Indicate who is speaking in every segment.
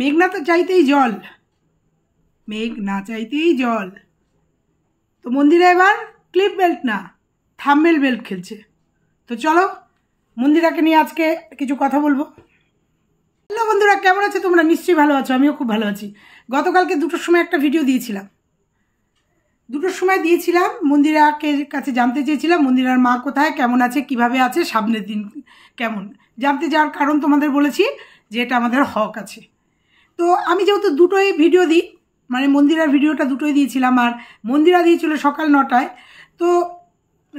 Speaker 1: মেঘ না চাইতেই জল মেঘ না চাইতেই জল তো মন্দিরা এবার ক্লিপ বেল্ট না থাম্বেল বেল্ট খেলছে তো চলো মন্দিরাকে নিয়ে আজকে কিছু কথা বলবো হ্যালো বন্ধুরা কেমন আছে তোমরা নিশ্চয়ই ভালো আছো আমিও খুব ভালো আছি গতকালকে দুটোর সময় একটা ভিডিও দিয়েছিলাম দুটোর সময় দিয়েছিলাম মন্দিরাকে কাছে জানতে চেয়েছিলাম মন্দিরার মা কোথায় কেমন আছে কিভাবে আছে সামনের দিন কেমন জানতে যাওয়ার কারণ তোমাদের বলেছি যে এটা আমাদের হক আছে তো আমি যেহেতু দুটোই ভিডিও দিই মানে মন্দিরার ভিডিওটা দুটোই দিয়েছিলাম আর মন্দিরা দিয়েছিল সকাল নটায় তো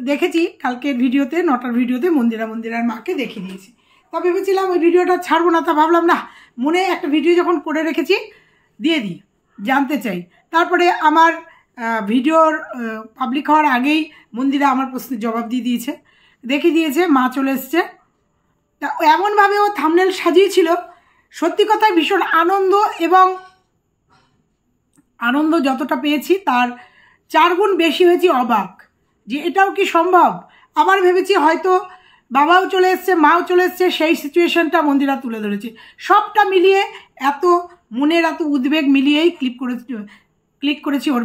Speaker 1: দেখেছি কালকের ভিডিওতে নটার ভিডিওতে মন্দিরা মন্দিরার মাকে দেখিয়ে দিয়েছি তা ভেবেছিলাম ওই ভিডিওটা ছাড়বো না তা ভাবলাম না মনে একটা ভিডিও যখন করে রেখেছি দিয়ে দিই জানতে চাই তারপরে আমার ভিডিওর পাবলিক হওয়ার আগেই মন্দিরা আমার প্রশ্নের জবাব দিয়ে দিয়েছে দেখিয়ে দিয়েছে মা চলে এসছে তা এমনভাবে ও থামনেল সাজিয়েছিল সত্যি কথায় ভীষণ আনন্দ এবং আনন্দ যতটা পেয়েছি তার চার গুণ বেশি হয়েছি অবাক যে এটাও কি সম্ভব আবার ভেবেছি হয়তো বাবাও চলে এসছে মাও চলে এসছে সেই সিচুয়েশনটা মন্দিরা তুলে ধরেছে সবটা মিলিয়ে এত মনের এত উদ্বেগ মিলিয়েই ক্লিক করে ক্লিক করেছি ওর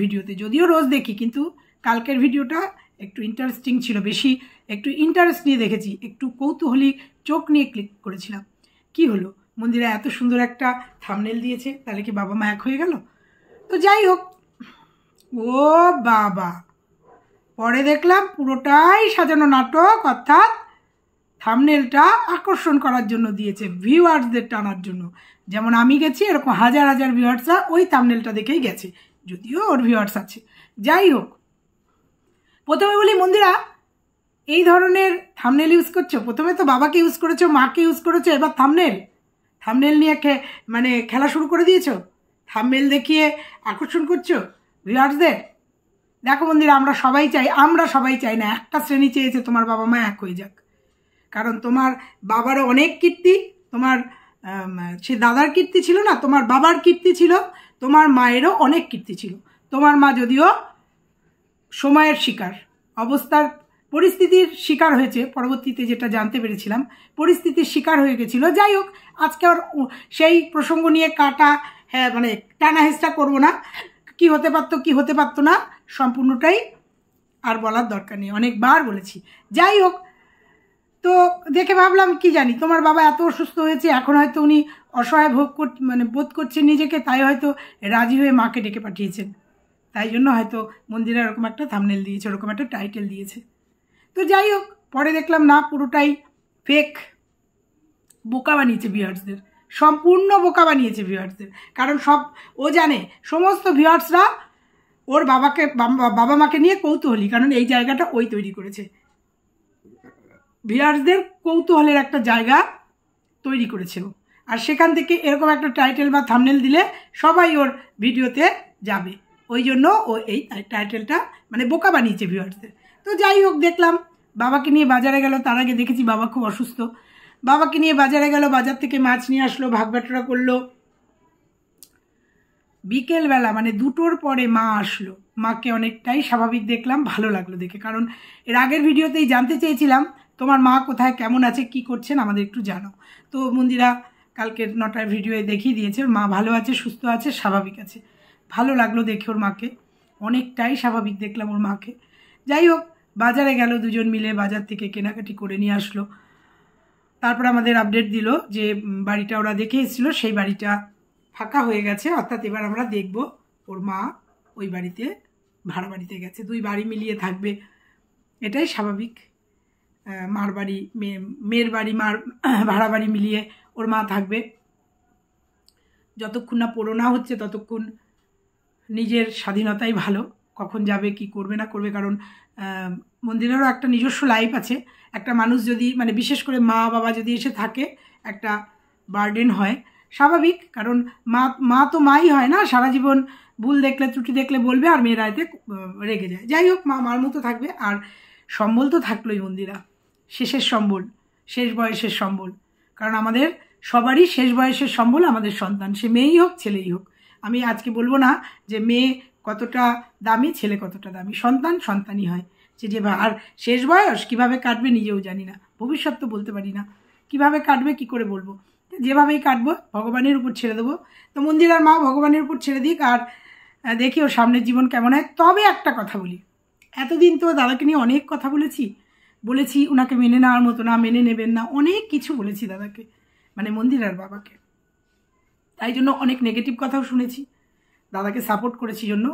Speaker 1: ভিডিওতে যদিও রোজ দেখি কিন্তু কালকের ভিডিওটা একটু ইন্টারেস্টিং ছিল বেশি একটু ইন্টারেস্ট নিয়ে দেখেছি একটু কৌতূহলী চোখ নিয়ে ক্লিক করেছিলাম কি হলো মন্দিরা এত সুন্দর একটা থামনেল দিয়েছে তাহলে কি বাবা মা এক হয়ে গেল তো যাই হোক ও বাবা পরে দেখলাম পুরোটাই সাজানো নাটক অর্থাৎ থামনেলটা আকর্ষণ করার জন্য দিয়েছে ভিউয়ার্সদের টানার জন্য যেমন আমি গেছি এরকম হাজার হাজার ভিউয়ার্সরা ওই থামনেলটা দেখেই গেছে যদিও ওর ভিউয়ার্স আছে যাই হোক প্রথমে বলি মন্দিরা এই ধরনের থামনেল ইউজ করছো প্রথমে তো বাবাকে ইউজ করেছো মাকে ইউজ করেছো এবার থামনেল থামনেল নিয়ে মানে খেলা শুরু করে দিয়েছো থামনেল দেখিয়ে আকর্ষণ করছো ভিউয়ার্সদের দেখো বন্ধুরা আমরা সবাই চাই আমরা সবাই চাই না একটা শ্রেণী চেয়েছে তোমার বাবা মা এক হয়ে যাক কারণ তোমার বাবারও অনেক কীর্তি তোমার সে দাদার কীর্তি ছিল না তোমার বাবার কীর্তি ছিল তোমার মায়েরও অনেক কীর্তি ছিল তোমার মা যদিও সময়ের শিকার অবস্থার পরিস্থিতির শিকার হয়েছে পরবর্তীতে যেটা জানতে পেরেছিলাম পরিস্থিতির শিকার হয়ে গেছিল যাই হোক আজকে আর সেই প্রসঙ্গ নিয়ে কাটা হ্যাঁ মানে টানা হেসটা করবো না কি হতে পারতো কি হতে পারতো না সম্পূর্ণটাই আর বলার দরকার নেই অনেকবার বলেছি যাই হোক তো দেখে ভাবলাম কি জানি তোমার বাবা এত অসুস্থ হয়েছে এখন হয়তো উনি অসহায় ভোগ কর মানে বোধ করছেন নিজেকে তাই হয়তো রাজি হয়ে মাকে ডেকে পাঠিয়েছেন তাই জন্য হয়তো মন্দিরে এরকম একটা থামনেল দিয়েছে ওরকম একটা টাইটেল দিয়েছে তো যাই হোক পরে দেখলাম না পুরোটাই ফেক বোকা বানিয়েছে ভিওয়ার্সদের সম্পূর্ণ বোকা বানিয়েছে ভিওয়ার্সদের কারণ সব ও জানে সমস্ত ভিওয়ার্সরা ওর বাবাকে বাবা মাকে নিয়ে কৌতূহলী কারণ এই জায়গাটা ওই তৈরি করেছে ভিওয়ার্সদের কৌতূহলের একটা জায়গা তৈরি করেছে ও আর সেখান থেকে এরকম একটা টাইটেল বা থামনেল দিলে সবাই ওর ভিডিওতে যাবে ওই জন্য ও এই টাইটেলটা মানে বোকা বানিয়েছে ভিওয়ার্সদের তো যাই হোক দেখলাম বাবাকে নিয়ে বাজারে গেল তার আগে দেখেছি বাবা খুব অসুস্থ বাবাকে নিয়ে বাজারে গেল বাজার থেকে মাছ নিয়ে আসলো ভাগ ভাগবাটরা করলো বিকেলবেলা মানে দুটোর পরে মা আসলো মাকে অনেকটাই স্বাভাবিক দেখলাম ভালো লাগলো দেখে কারণ এর আগের ভিডিওতেই জানতে চেয়েছিলাম তোমার মা কোথায় কেমন আছে কি করছেন আমাদের একটু জানো তো মন্দিরা কালকের নটার ভিডিওয়ে দেখিয়ে দিয়েছে ওর মা ভালো আছে সুস্থ আছে স্বাভাবিক আছে ভালো লাগলো দেখে ওর মাকে অনেকটাই স্বাভাবিক দেখলাম ওর মাকে যাই হোক বাজারে গেল দুজন মিলে বাজার থেকে কেনাকাটি করে নিয়ে আসলো তারপর আমাদের আপডেট দিল যে বাড়িটা ওরা দেখে এসেছিলো সেই বাড়িটা ফাঁকা হয়ে গেছে অর্থাৎ এবার আমরা দেখব ওর মা ওই বাড়িতে ভাড়া বাড়িতে গেছে দুই বাড়ি মিলিয়ে থাকবে এটাই স্বাভাবিক মার বাড়ি মেয়ের বাড়ি মার ভাড়া বাড়ি মিলিয়ে ওর মা থাকবে যতক্ষণ না পড়োনা হচ্ছে ততক্ষণ নিজের স্বাধীনতাই ভালো কখন যাবে কি করবে না করবে কারণ মন্দিরেরও একটা নিজস্ব লাইফ আছে একটা মানুষ যদি মানে বিশেষ করে মা বাবা যদি এসে থাকে একটা বার্ডেন হয় স্বাভাবিক কারণ মা মা তো মাই হয় না সারা জীবন ভুল দেখলে ত্রুটি দেখলে বলবে আর মেয়েরা এতে রেগে যায় যাই হোক মা মার মতো থাকবে আর সম্বল তো থাকলোই মন্দিরা শেষের সম্বল শেষ বয়সের সম্বল কারণ আমাদের সবারই শেষ বয়সের সম্বল আমাদের সন্তান সে মেয়েই হোক ছেলেই হোক আমি আজকে বলবো না যে মেয়ে কতটা দামি ছেলে কতটা দামি সন্তান সন্তানই হয় যে যে আর শেষ বয়স কিভাবে কাটবে নিজেও জানি না ভবিষ্যৎ তো বলতে পারি না কিভাবে কাটবে কি করে বলবো যেভাবেই কাটবো ভগবানের উপর ছেড়ে দেবো তো মন্দিরার মা ভগবানের উপর ছেড়ে দিক আর দেখি ওর সামনের জীবন কেমন হয় তবে একটা কথা বলি এতদিন তো দাদাকে নিয়ে অনেক কথা বলেছি বলেছি ওনাকে মেনে নেওয়ার মতো না মেনে নেবেন না অনেক কিছু বলেছি দাদাকে মানে মন্দিরার বাবাকে তাই জন্য অনেক নেগেটিভ কথাও শুনেছি দাদাকে সাপোর্ট করেছি জন্য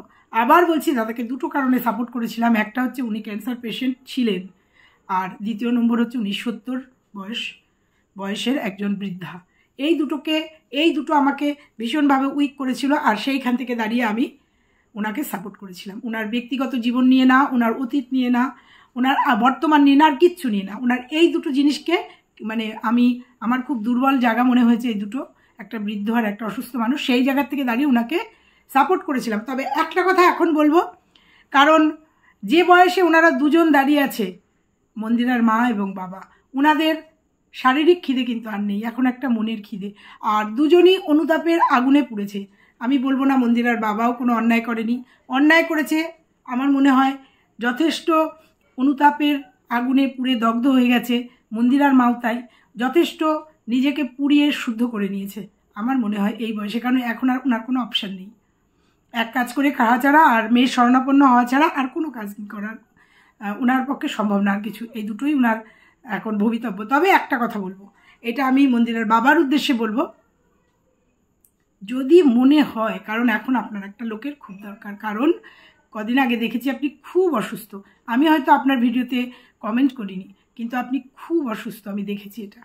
Speaker 1: আবার বলছি দাদাকে দুটো কারণে সাপোর্ট করেছিলাম একটা হচ্ছে উনি ক্যান্সার পেশেন্ট ছিলেন আর দ্বিতীয় নম্বর হচ্ছে উনি সত্তর বয়স বয়সের একজন বৃদ্ধা এই দুটোকে এই দুটো আমাকে ভীষণভাবে উইক করেছিল আর সেইখান থেকে দাঁড়িয়ে আমি ওনাকে সাপোর্ট করেছিলাম ওনার ব্যক্তিগত জীবন নিয়ে না ওনার অতীত নিয়ে না ওনার বর্তমান নিয়ে না আর কিচ্ছু নিয়ে না ওনার এই দুটো জিনিসকে মানে আমি আমার খুব দুর্বল জায়গা মনে হয়েছে এই দুটো একটা বৃদ্ধ আর একটা অসুস্থ মানুষ সেই জায়গার থেকে দাঁড়িয়ে ওনাকে সাপোর্ট করেছিলাম তবে একটা কথা এখন বলবো কারণ যে বয়সে ওনারা দুজন দাঁড়িয়ে আছে মন্দিরার মা এবং বাবা ওনাদের শারীরিক খিদে কিন্তু আর নেই এখন একটা মনের খিদে আর দুজনই অনুতাপের আগুনে পুড়েছে আমি বলবো না মন্দিরার বাবাও কোনো অন্যায় করেনি অন্যায় করেছে আমার মনে হয় যথেষ্ট অনুতাপের আগুনে পুড়ে দগ্ধ হয়ে গেছে মন্দিরার মাও তাই যথেষ্ট নিজেকে পুড়িয়ে শুদ্ধ করে নিয়েছে আমার মনে হয় এই বয়সে কারণ এখন আর ওনার কোনো অপশান নেই এক কাজ করে খাওয়া ছাড়া আর মেয়ের স্বর্ণাপন্ন হওয়া ছাড়া আর কোনো কাজ করার ওনার পক্ষে সম্ভব না আর কিছু এই দুটোই ওনার এখন ভবিতব্য তবে একটা কথা বলবো এটা আমি মন্দিরের বাবার উদ্দেশ্যে বলবো যদি মনে হয় কারণ এখন আপনার একটা লোকের খুব দরকার কারণ কদিন আগে দেখেছি আপনি খুব অসুস্থ আমি হয়তো আপনার ভিডিওতে কমেন্ট করিনি কিন্তু আপনি খুব অসুস্থ আমি দেখেছি এটা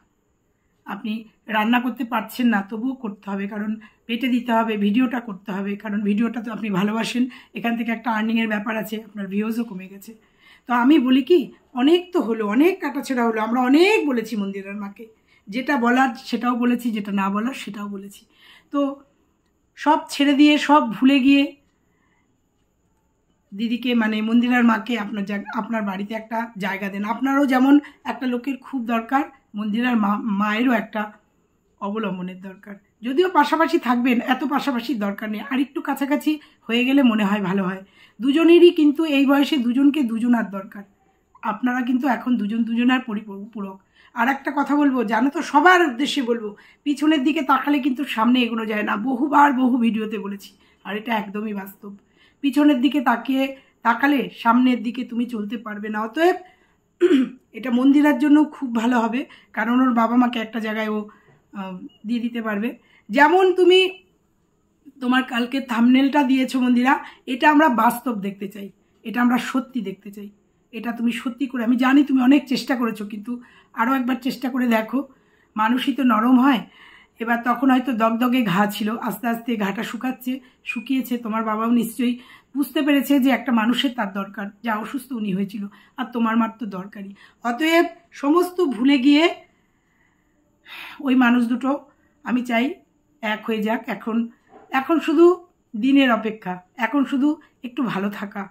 Speaker 1: আপনি রান্না করতে পারছেন না তবুও করতে হবে কারণ পেটে দিতে হবে ভিডিওটা করতে হবে কারণ ভিডিওটা তো আপনি ভালোবাসেন এখান থেকে একটা আর্নিংয়ের ব্যাপার আছে আপনার ভিউজও কমে গেছে তো আমি বলি কি অনেক তো হলো অনেক কাটাছেড়া হলো আমরা অনেক বলেছি মন্দিরের মাকে যেটা বলার সেটাও বলেছি যেটা না বলার সেটাও বলেছি তো সব ছেড়ে দিয়ে সব ভুলে গিয়ে দিদিকে মানে মন্দিরার মাকে আপনার আপনার বাড়িতে একটা জায়গা দেন আপনারও যেমন একটা লোকের খুব দরকার মন্দিরার মায়েরও একটা অবলম্বনের দরকার যদিও পাশাপাশি থাকবেন এত পাশাপাশি দরকার নেই আর একটু কাছাকাছি হয়ে গেলে মনে হয় ভালো হয় দুজনেরই কিন্তু এই বয়সে দুজনকে দুজনার দরকার আপনারা কিন্তু এখন দুজন দুজনার পরিপূরক আর একটা কথা বলবো জানো তো সবার উদ্দেশ্যে বলবো পিছনের দিকে তাকালে কিন্তু সামনে এগোনো যায় না বহুবার বহু ভিডিওতে বলেছি আর এটা একদমই বাস্তব পিছনের দিকে তাকিয়ে তাকালে সামনের দিকে তুমি চলতে পারবে না অতএব এটা মন্দিরার জন্য খুব ভালো হবে কারণ ওর বাবা মাকে একটা জায়গায় ও দিয়ে দিতে পারবে যেমন তুমি তোমার কালকে থামনেলটা দিয়েছো মন্দিরা এটা আমরা বাস্তব দেখতে চাই এটা আমরা সত্যি দেখতে চাই এটা তুমি সত্যি করে আমি জানি তুমি অনেক চেষ্টা করেছো কিন্তু আরও একবার চেষ্টা করে দেখো মানুষই তো নরম হয় এবার তখন হয়তো দগদগে ঘা ছিল আস্তে আস্তে ঘাটা শুকাচ্ছে শুকিয়েছে তোমার বাবাও নিশ্চয়ই বুঝতে পেরেছে যে একটা মানুষের তার দরকার যা অসুস্থ উনি হয়েছিল আর তোমার মার তো দরকারই অতএব সমস্ত ভুলে গিয়ে ওই মানুষ দুটো আমি চাই এক হয়ে যাক এখন এখন শুধু দিনের অপেক্ষা এখন শুধু একটু ভালো থাকা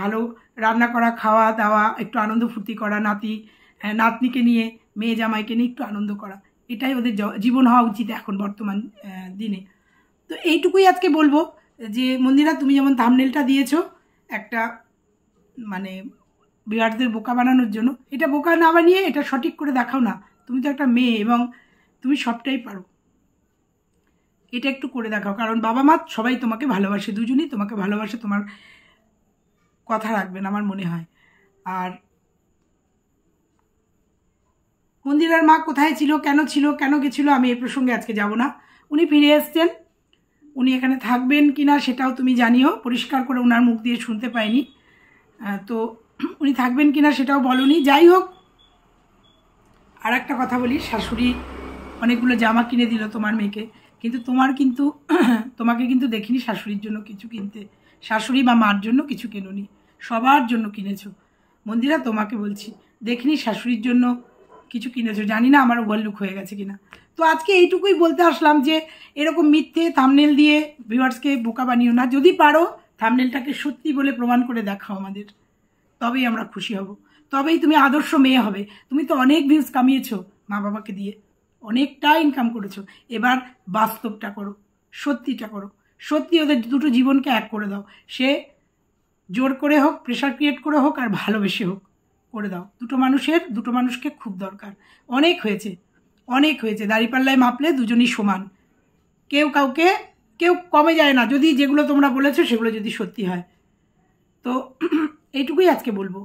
Speaker 1: ভালো রান্না করা খাওয়া দাওয়া একটু আনন্দ ফুর্তি করা নাতি নাতনিকে নিয়ে মেয়ে জামাইকে নিয়ে একটু আনন্দ করা এটাই ওদের জীবন হওয়া উচিত এখন বর্তমান দিনে তো এইটুকুই আজকে বলবো যে মন্দিরা তুমি যেমন থামনেলটা দিয়েছো একটা মানে বিরাটদের বোকা বানানোর জন্য এটা বোকা না বানিয়ে এটা সঠিক করে দেখাও না তুমি তো একটা মেয়ে এবং তুমি সবটাই পারো এটা একটু করে দেখাও কারণ বাবা মা সবাই তোমাকে ভালোবাসে দুজনেই তোমাকে ভালোবাসে তোমার কথা রাখবেন আমার মনে হয় আর মন্দিরার মা কোথায় ছিল কেন ছিল কেন গেছিল আমি এই প্রসঙ্গে আজকে যাব না উনি ফিরে এসছেন উনি এখানে থাকবেন কি না সেটাও তুমি জানিও পরিষ্কার করে ওনার মুখ দিয়ে শুনতে পাইনি তো উনি থাকবেন কি না সেটাও বলনি যাই হোক আর একটা কথা বলি শাশুড়ি অনেকগুলো জামা কিনে দিল তোমার মেয়েকে কিন্তু তোমার কিন্তু তোমাকে কিন্তু দেখিনি শাশুড়ির জন্য কিছু কিনতে শাশুড়ি বা মার জন্য কিছু কেননি সবার জন্য কিনেছো মন্দিরা তোমাকে বলছি দেখিনি শাশুড়ির জন্য কিছু কিনেছো জানি না আমার ওভারলুক হয়ে গেছে কিনা তো আজকে এইটুকুই বলতে আসলাম যে এরকম মিথ্যে থামনেল দিয়ে ভিউয়ার্সকে বোকা বানিও না যদি পারো থামনেলটাকে সত্যি বলে প্রমাণ করে দেখাও আমাদের তবেই আমরা খুশি হব তবেই তুমি আদর্শ মেয়ে হবে তুমি তো অনেক ভিউজ কামিয়েছো মা বাবাকে দিয়ে অনেকটা ইনকাম করেছো এবার বাস্তবটা করো সত্যিটা করো সত্যি ওদের দুটো জীবনকে এক করে দাও সে জোর করে হোক প্রেশার ক্রিয়েট করে হোক আর ভালোবেসে হোক করে দাও দুটো মানুষের দুটো মানুষকে খুব দরকার অনেক হয়েছে অনেক হয়েছে দাঁড়িপাল্লায় মাপলে দুজনই সমান কেউ কাউকে কেউ কমে যায় না যদি যেগুলো তোমরা বলেছো সেগুলো যদি সত্যি হয় তো এইটুকুই আজকে বলবো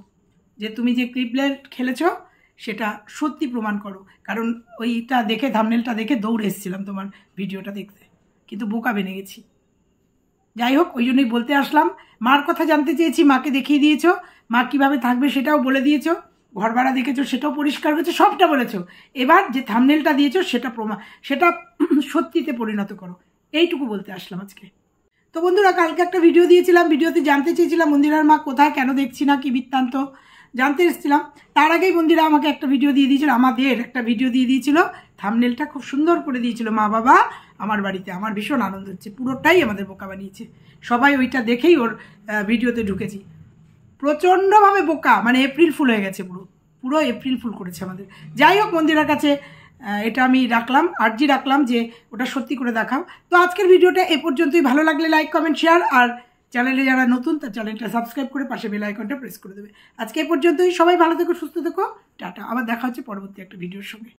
Speaker 1: যে তুমি যে ক্রিপলের খেলেছ সেটা সত্যি প্রমাণ করো কারণ ওইটা দেখে ধামনেলটা দেখে দৌড়ে এসেছিলাম তোমার ভিডিওটা দেখতে কিন্তু বোকা বেনে গেছি যাই হোক ওই জন্যই বলতে আসলাম মার কথা জানতে চেয়েছি মাকে দেখিয়ে দিয়েছো মা কীভাবে থাকবে সেটাও বলে দিয়েছ ঘর ভাড়া দেখেছো সেটাও পরিষ্কার হয়েছে সবটা বলেছো এবার যে থামনেলটা দিয়েছো সেটা প্রমা সেটা সত্যিতে পরিণত করো এইটুকু বলতে আসলাম আজকে তো বন্ধুরা কালকে একটা ভিডিও দিয়েছিলাম ভিডিওতে জানতে চেয়েছিলাম মন্দিরার মা কোথায় কেন দেখছি না কি বৃত্তান্ত জানতে এসেছিলাম তার আগেই মন্দিরা আমাকে একটা ভিডিও দিয়ে দিয়েছিল আমাদের একটা ভিডিও দিয়ে দিয়েছিল থামনেলটা খুব সুন্দর করে দিয়েছিল মা বাবা আমার বাড়িতে আমার ভীষণ আনন্দ হচ্ছে পুরোটাই আমাদের বোকা বানিয়েছে সবাই ওইটা দেখেই ওর ভিডিওতে ঢুকেছি প্রচণ্ডভাবে বোকা মানে এপ্রিল ফুল হয়ে গেছে পুরো পুরো এপ্রিল ফুল করেছে আমাদের যাই হোক মন্দিরার কাছে এটা আমি রাখলাম আর্জি রাখলাম যে ওটা সত্যি করে দেখাও তো আজকের ভিডিওটা এ পর্যন্তই ভালো লাগলে লাইক কমেন্ট শেয়ার আর চ্যানেলে যারা নতুন তার চ্যানেলটা সাবস্ক্রাইব করে পাশে বেল আইকনটা প্রেস করে দেবে আজকে এ পর্যন্তই সবাই ভালো থেকো সুস্থ থেকো টাটা আবার দেখা হচ্ছে পরবর্তী একটা ভিডিওর সঙ্গে